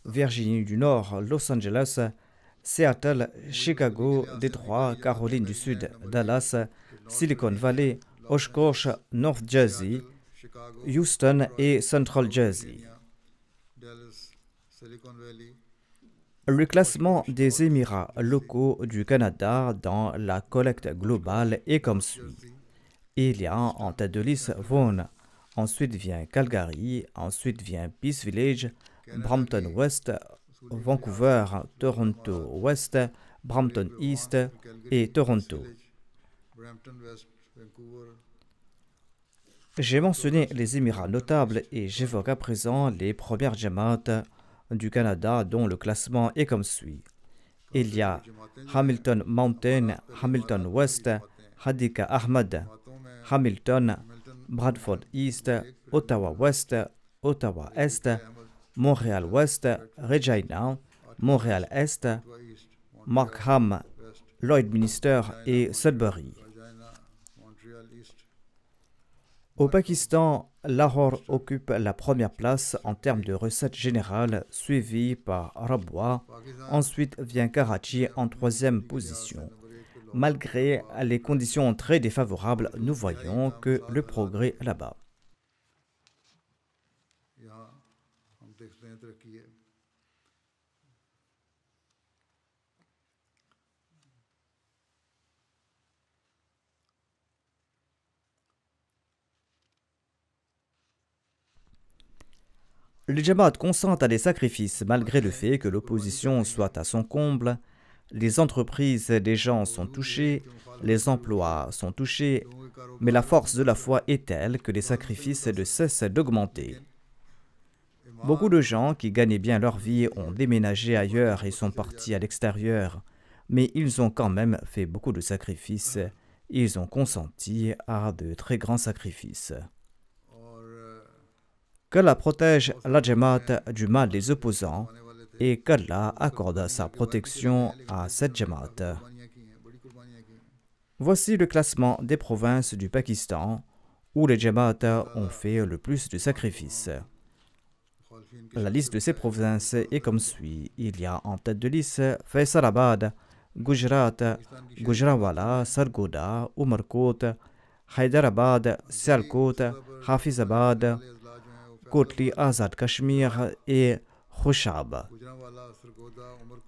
Speaker 2: Virginie du Nord, Los Angeles, Seattle, Chicago, Détroit, Caroline du Sud, Dallas, Silicon Valley, Oshkosh, North Jersey, Houston et Central Jersey. Le classement des Émirats locaux du Canada dans la collecte globale est comme suit. Il y a en tête de liste Vaughan, ensuite vient Calgary, ensuite vient Peace Village, Brampton West, Vancouver, Toronto West, Brampton East et Toronto. J'ai mentionné les Émirats notables et j'évoque à présent les premières diamantes du Canada dont le classement est comme suit. Il y a Hamilton Mountain, Hamilton West, Hadika Ahmad, Hamilton, Bradford East, Ottawa West, Ottawa Est, Montréal West, Regina, Montréal Est, Markham, Lloydminster et Sudbury. Au Pakistan, Lahore occupe la première place en termes de recettes générales, suivie par Rabwa. Ensuite vient Karachi en troisième position. Malgré les conditions très défavorables, nous voyons que le progrès là-bas. Les Jamaat consentent à des sacrifices malgré le fait que l'opposition soit à son comble. Les entreprises des gens sont touchées, les emplois sont touchés, mais la force de la foi est telle que les sacrifices ne cessent d'augmenter. Beaucoup de gens qui gagnaient bien leur vie ont déménagé ailleurs et sont partis à l'extérieur, mais ils ont quand même fait beaucoup de sacrifices. Ils ont consenti à de très grands sacrifices qu'Allah protège la Jamaat du mal des opposants et qu'Allah accorde sa protection à cette Jamaat. Voici le classement des provinces du Pakistan où les Jamaat ont fait le plus de sacrifices. La liste de ces provinces est comme suit. Il y a en tête de liste Faisalabad, Gujarat, Gujrawala, Sargoda, Umarkot, Hyderabad, Sialkot, Hafizabad, Kotli, Azad, Kashmir et Khushab.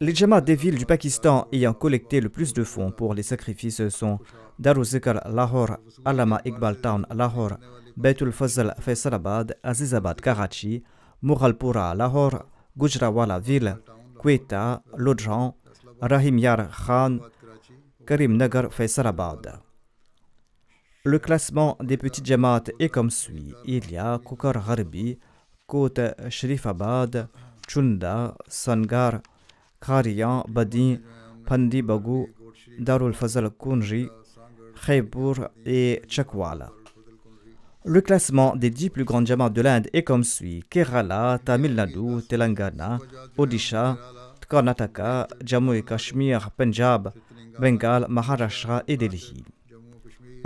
Speaker 2: Les djamas des villes du Pakistan ayant collecté le plus de fonds pour les sacrifices sont Daruzikar Lahore, Alama Iqbal Town Lahore, Baitul Fazal Faisalabad, Azizabad Karachi, Mughalpura Lahore, Gujrawala Ville, Quetta, Lodran, Rahim Yar Khan, Karim Nagar Faisalabad. Le classement des petites jamaat est comme suit. Il y a Kukar Harbi, Kote Shrifabad, Chunda, Sangar, Kharian, Badin, Pandi Darul Fazal Kunji, Khaybur et Chakwala. Le classement des dix plus grandes jamaat de l'Inde est comme suit. Kerala, Tamil Nadu, Telangana, Odisha, Karnataka, Jammu et Kashmir, Punjab, Bengal, Maharashtra et Delhi.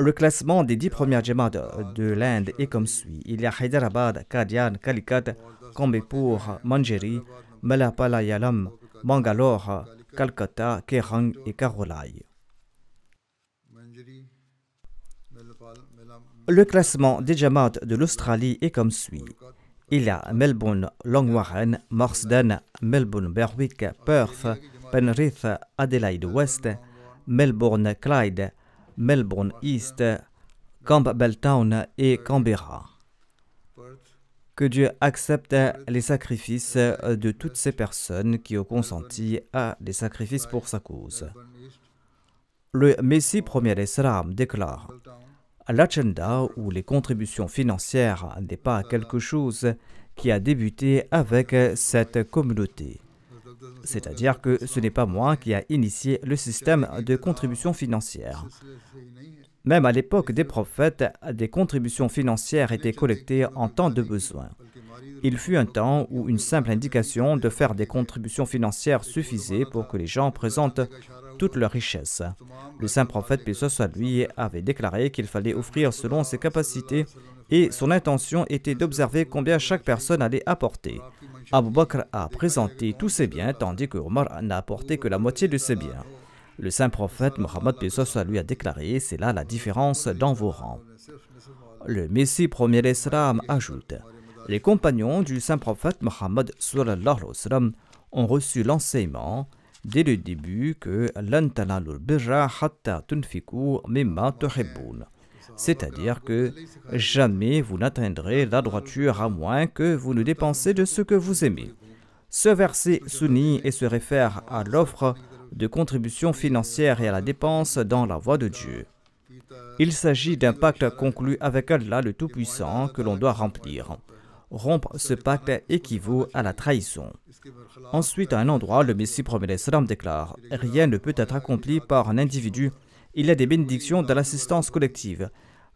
Speaker 2: Le classement des dix premières Jamaat de l'Inde est comme suit. Il y a Hyderabad, Kadian, Calicut, Kambipur, Manjeri, Malapalayalam, Mangalore, Calcutta, Kerang et Karolai. Le classement des Jamaat de l'Australie est comme suit. Il y a Melbourne, Longwarren, Marsden, Melbourne, Berwick, Perth, Penrith, Adelaide West, Melbourne, Clyde, Melbourne East, Campbelltown et Canberra. Que Dieu accepte les sacrifices de toutes ces personnes qui ont consenti à des sacrifices pour sa cause. Le Messie premier Islam déclare L'agenda ou les contributions financières n'est pas quelque chose qui a débuté avec cette communauté. C'est-à-dire que ce n'est pas moi qui a initié le système de contributions financières. Même à l'époque des prophètes, des contributions financières étaient collectées en temps de besoin. Il fut un temps où une simple indication de faire des contributions financières suffisait pour que les gens présentent toute leur richesse. Le saint prophète, paix lui, avait déclaré qu'il fallait offrir selon ses capacités et son intention était d'observer combien chaque personne allait apporter. Abu Bakr a présenté tous ses biens tandis que Omar n'a apporté que la moitié de ses biens. Le saint prophète Mohammed lui a déclaré C'est là la différence dans vos rangs. Le Messie premier l'Islam ajoute Les compagnons du saint prophète Mohammed ont reçu l'enseignement dès le début que hatta c'est-à-dire que jamais vous n'atteindrez la droiture à moins que vous ne dépensez de ce que vous aimez. Ce verset souligne et se réfère à l'offre de contributions financières et à la dépense dans la voie de Dieu. Il s'agit d'un pacte conclu avec Allah le Tout-Puissant que l'on doit remplir. Rompre ce pacte équivaut à la trahison. Ensuite, à un endroit, le Messie promet déclare Rien ne peut être accompli par un individu il y a des bénédictions dans l'assistance collective.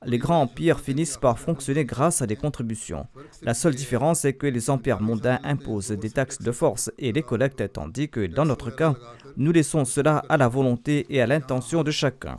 Speaker 2: Les grands empires finissent par fonctionner grâce à des contributions. La seule différence est que les empires mondains imposent des taxes de force et les collectent, tandis que dans notre cas, nous laissons cela à la volonté et à l'intention de chacun.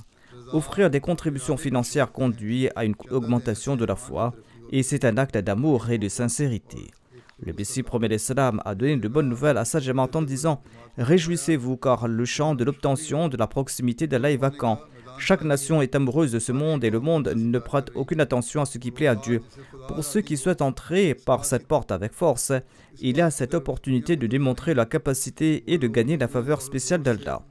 Speaker 2: Offrir des contributions financières conduit à une augmentation de la foi, et c'est un acte d'amour et de sincérité. Le Messie promet Salam a donné de bonnes nouvelles à sa en disant Réjouissez-vous car le champ de l'obtention de la proximité d'Allah est vacant. Chaque nation est amoureuse de ce monde et le monde ne prête aucune attention à ce qui plaît à Dieu. Pour ceux qui souhaitent entrer par cette porte avec force, il y a cette opportunité de démontrer la capacité et de gagner la faveur spéciale d'Allah.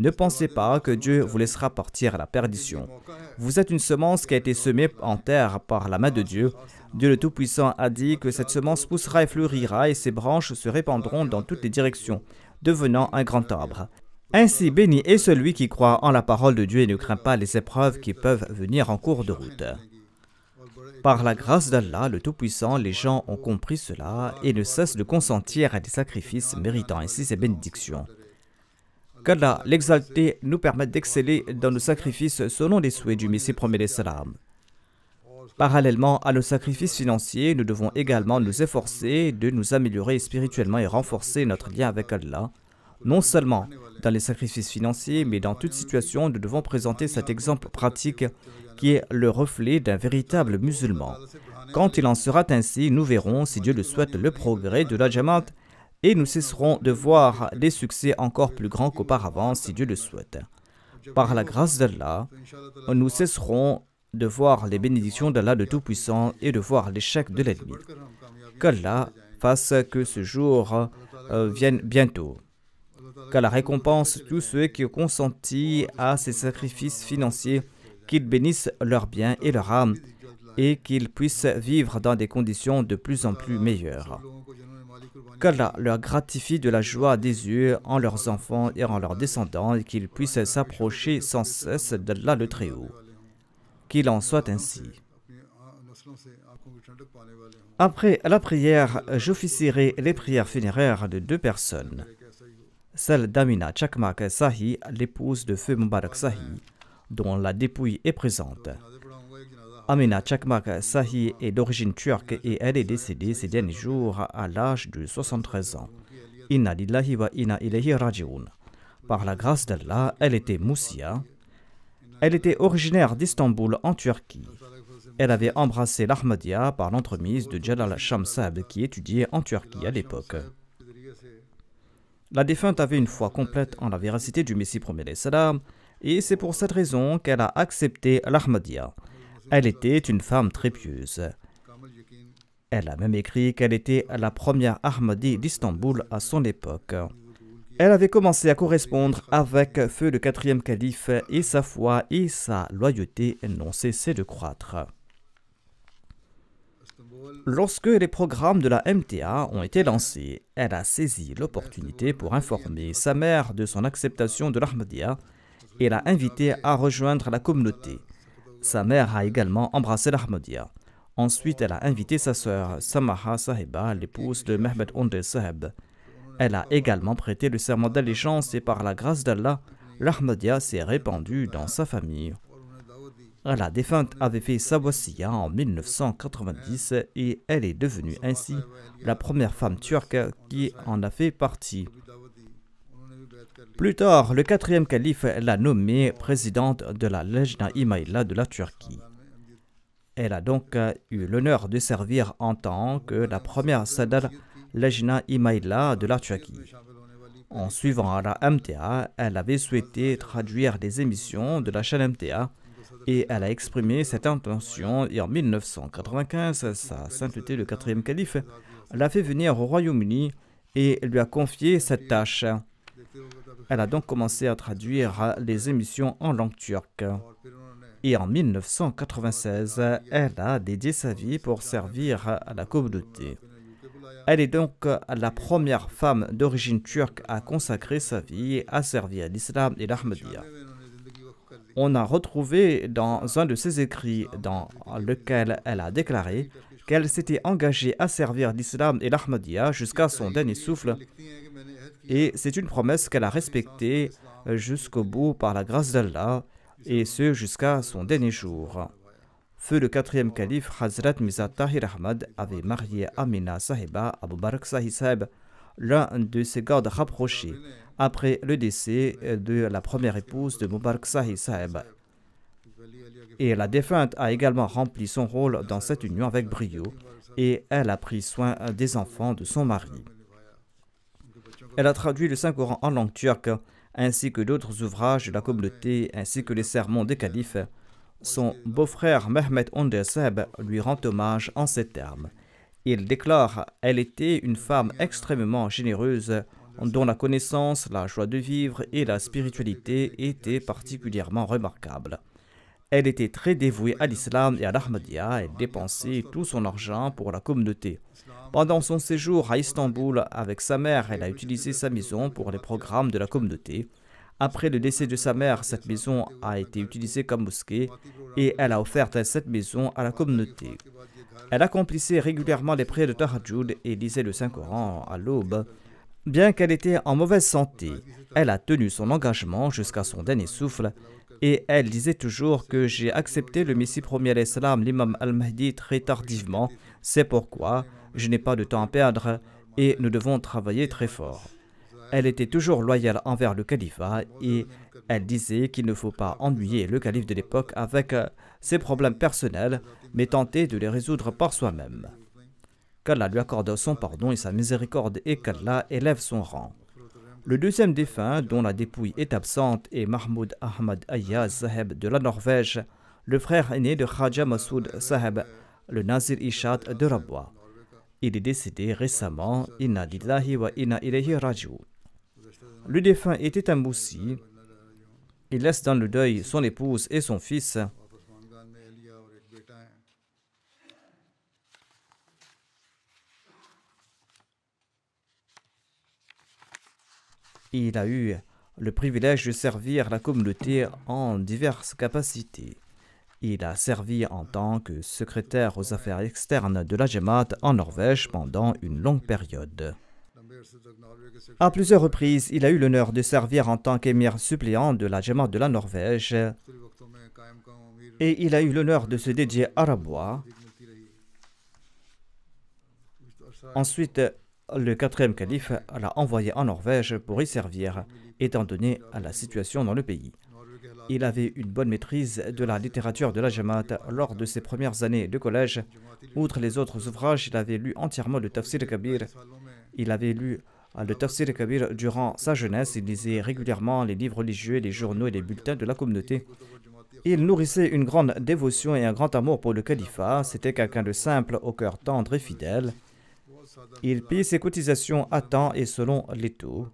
Speaker 2: Ne pensez pas que Dieu vous laissera partir à la perdition. Vous êtes une semence qui a été semée en terre par la main de Dieu. Dieu le Tout-Puissant a dit que cette semence poussera et fleurira et ses branches se répandront dans toutes les directions, devenant un grand arbre. Ainsi béni est celui qui croit en la parole de Dieu et ne craint pas les épreuves qui peuvent venir en cours de route. Par la grâce d'Allah, le Tout-Puissant, les gens ont compris cela et ne cessent de consentir à des sacrifices méritant ainsi ses bénédictions. Qu'Allah l'exalté nous permette d'exceller dans nos sacrifices selon les souhaits du Messie premier salam. Parallèlement à nos sacrifices financiers, nous devons également nous efforcer de nous améliorer spirituellement et renforcer notre lien avec Allah. Non seulement dans les sacrifices financiers, mais dans toute situation, nous devons présenter cet exemple pratique qui est le reflet d'un véritable musulman. Quand il en sera ainsi, nous verrons, si Dieu le souhaite, le progrès de la Jamaat et nous cesserons de voir des succès encore plus grands qu'auparavant si Dieu le souhaite. Par la grâce d'Allah, nous cesserons de voir les bénédictions d'Allah le Tout-Puissant et de voir l'échec de l'ennemi. Qu'Allah fasse que ce jour euh, vienne bientôt. Qu'Allah récompense tous ceux qui ont consenti à ces sacrifices financiers, qu'ils bénissent leurs biens et leur âme et qu'ils puissent vivre dans des conditions de plus en plus meilleures qu'Allah leur gratifie de la joie des yeux en leurs enfants et en leurs descendants et qu'ils puissent s'approcher sans cesse de là le Très-Haut. Qu'il en soit ainsi. Après la prière, j'officierai les prières funéraires de deux personnes. Celle d'Amina Chakmak Sahi, l'épouse de feu Mubarak Sahi, dont la dépouille est présente. Amina Chakmak Sahi est d'origine turque et elle est décédée ces derniers jours à l'âge de 73 ans. Inna lillahi wa inna ilahi raji'un. Par la grâce d'Allah, elle était moussia. Elle était originaire d'Istanbul en Turquie. Elle avait embrassé l'Ahmadiyya par l'entremise de Jalal Shamsab qui étudiait en Turquie à l'époque. La défunte avait une foi complète en la véracité du Messie premier et c'est pour cette raison qu'elle a accepté l'Ahmadiyya. Elle était une femme très pieuse. Elle a même écrit qu'elle était la première Ahmadi d'Istanbul à son époque. Elle avait commencé à correspondre avec feu le quatrième calife et sa foi et sa loyauté n'ont cessé de croître. Lorsque les programmes de la MTA ont été lancés, elle a saisi l'opportunité pour informer sa mère de son acceptation de l'Ahmadiyya et l'a invitée à rejoindre la communauté. Sa mère a également embrassé l'Ahmadiyya. Ensuite, elle a invité sa sœur Samaha Sahiba, l'épouse de Mehmet Onde Saheb. Elle a également prêté le serment d'allégeance et par la grâce d'Allah, l'Ahmadiyya s'est répandue dans sa famille. La défunte avait fait sa en 1990 et elle est devenue ainsi la première femme turque qui en a fait partie. Plus tard, le quatrième calife l'a nommée présidente de la Lejna Imaïla de la Turquie. Elle a donc euh, eu l'honneur de servir en tant que la première Sadar Lejna Imaïla de la Turquie. En suivant la MTA, elle avait souhaité traduire des émissions de la chaîne MTA et elle a exprimé cette intention et en 1995, sa sainteté le quatrième calife l'a fait venir au Royaume-Uni et lui a confié cette tâche. Elle a donc commencé à traduire les émissions en langue turque. Et en 1996, elle a dédié sa vie pour servir à la communauté. Elle est donc la première femme d'origine turque à consacrer sa vie à servir l'islam et l'Ahmadiyya. On a retrouvé dans un de ses écrits dans lequel elle a déclaré qu'elle s'était engagée à servir l'islam et l'Ahmadiyya jusqu'à son dernier souffle et c'est une promesse qu'elle a respectée euh, jusqu'au bout par la grâce d'Allah, et ce jusqu'à son dernier jour. Feu le quatrième calife, Hazrat Mirza Tahir Ahmad avait marié Amina Sahiba à Mubarak Sahib, l'un de ses gardes rapprochés, après le décès de la première épouse de Mubarak Sahib. Et la défunte a également rempli son rôle dans cette union avec brio, et elle a pris soin des enfants de son mari. Elle a traduit le Saint-Coran en langue turque, ainsi que d'autres ouvrages de la communauté, ainsi que les sermons des califes. Son beau-frère Mehmet Onderseb lui rend hommage en ces termes. Il déclare Elle était une femme extrêmement généreuse, dont la connaissance, la joie de vivre et la spiritualité étaient particulièrement remarquables. Elle était très dévouée à l'islam et à l'Ahmadiyya et dépensait tout son argent pour la communauté. Pendant son séjour à Istanbul avec sa mère, elle a utilisé sa maison pour les programmes de la communauté. Après le décès de sa mère, cette maison a été utilisée comme mosquée et elle a offert cette maison à la communauté. Elle accomplissait régulièrement les prières de Tahajjud et lisait le Saint-Coran à l'aube. Bien qu'elle était en mauvaise santé, elle a tenu son engagement jusqu'à son dernier souffle et elle disait toujours que j'ai accepté le Messie premier l'Islam, l'imam al-Mahdi, très tardivement. C'est pourquoi je n'ai pas de temps à perdre et nous devons travailler très fort. Elle était toujours loyale envers le califat et elle disait qu'il ne faut pas ennuyer le calife de l'époque avec euh, ses problèmes personnels, mais tenter de les résoudre par soi-même. Qu'Allah lui accorde son pardon et sa miséricorde et qu'Allah élève son rang. Le deuxième défunt, dont la dépouille est absente, est Mahmoud Ahmad Ayaz Saheb de la Norvège, le frère aîné de Khaja Masoud Saheb, le Nazir Ishad de Rabwa. Il est décédé récemment, inna lillahi wa inna ilayhi Le défunt était un moussi. Il laisse dans le deuil son épouse et son fils. Il a eu le privilège de servir la communauté en diverses capacités. Il a servi en tant que secrétaire aux affaires externes de la GEMAT en Norvège pendant une longue période. À plusieurs reprises, il a eu l'honneur de servir en tant qu'émir suppléant de la GEMAT de la Norvège et il a eu l'honneur de se dédier à Rabois. Ensuite, le quatrième calife l'a envoyé en Norvège pour y servir, étant donné la situation dans le pays. Il avait une bonne maîtrise de la littérature de la Jamaat lors de ses premières années de collège. Outre les autres ouvrages, il avait lu entièrement le Tafsir Kabir. Il avait lu le Tafsir Kabir durant sa jeunesse. Il lisait régulièrement les livres religieux, les journaux et les bulletins de la communauté. Il nourrissait une grande dévotion et un grand amour pour le califat. C'était quelqu'un de simple, au cœur tendre et fidèle. Il paye ses cotisations à temps et selon les taux.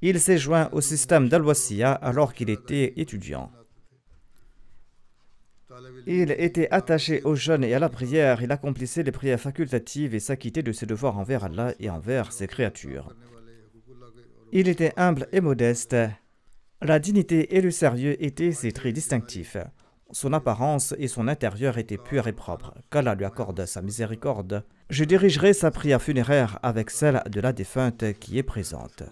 Speaker 2: Il s'est joint au système dal alors qu'il était étudiant. Il était attaché aux jeunes et à la prière, il accomplissait les prières facultatives et s'acquittait de ses devoirs envers Allah et envers ses créatures. Il était humble et modeste. La dignité et le sérieux étaient ses traits distinctifs. Son apparence et son intérieur étaient purs et propres. Qu'Allah lui accorde sa miséricorde. Je dirigerai sa prière funéraire avec celle de la défunte qui est présente.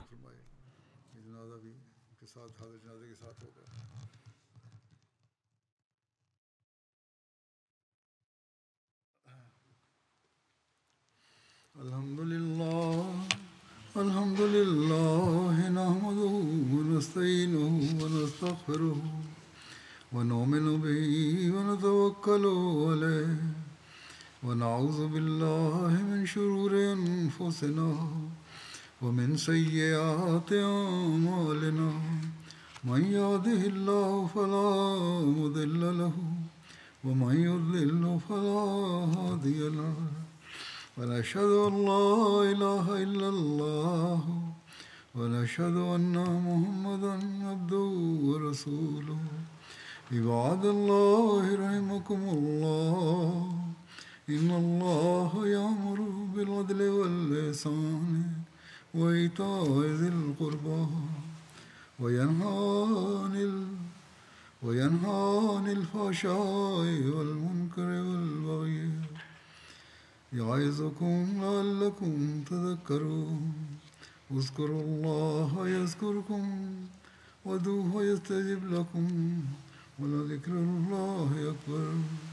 Speaker 1: ونؤمن به ونتوكل عليه ونعوذ بالله من شرور أنفسنا ومن سيئات أعمالنا من يهده الله فلا مضل له ومن يضلل فلا هادي له ونشهد أن لا إله إلا الله ونشهد أن محمدا عبده ورسوله عباد الله رحمكم الله إن الله يأمر بالعدل واللسان وإيتاء ذي القربى وينهى عن
Speaker 2: وينهى
Speaker 1: عن الفحشاء والمنكر والبغي يعظكم لعلكم تذكرون اذكروا الله يذكركم ودوه يستجب لكم وَلَذِكْرُ اللَّهِ أَكْبَرُ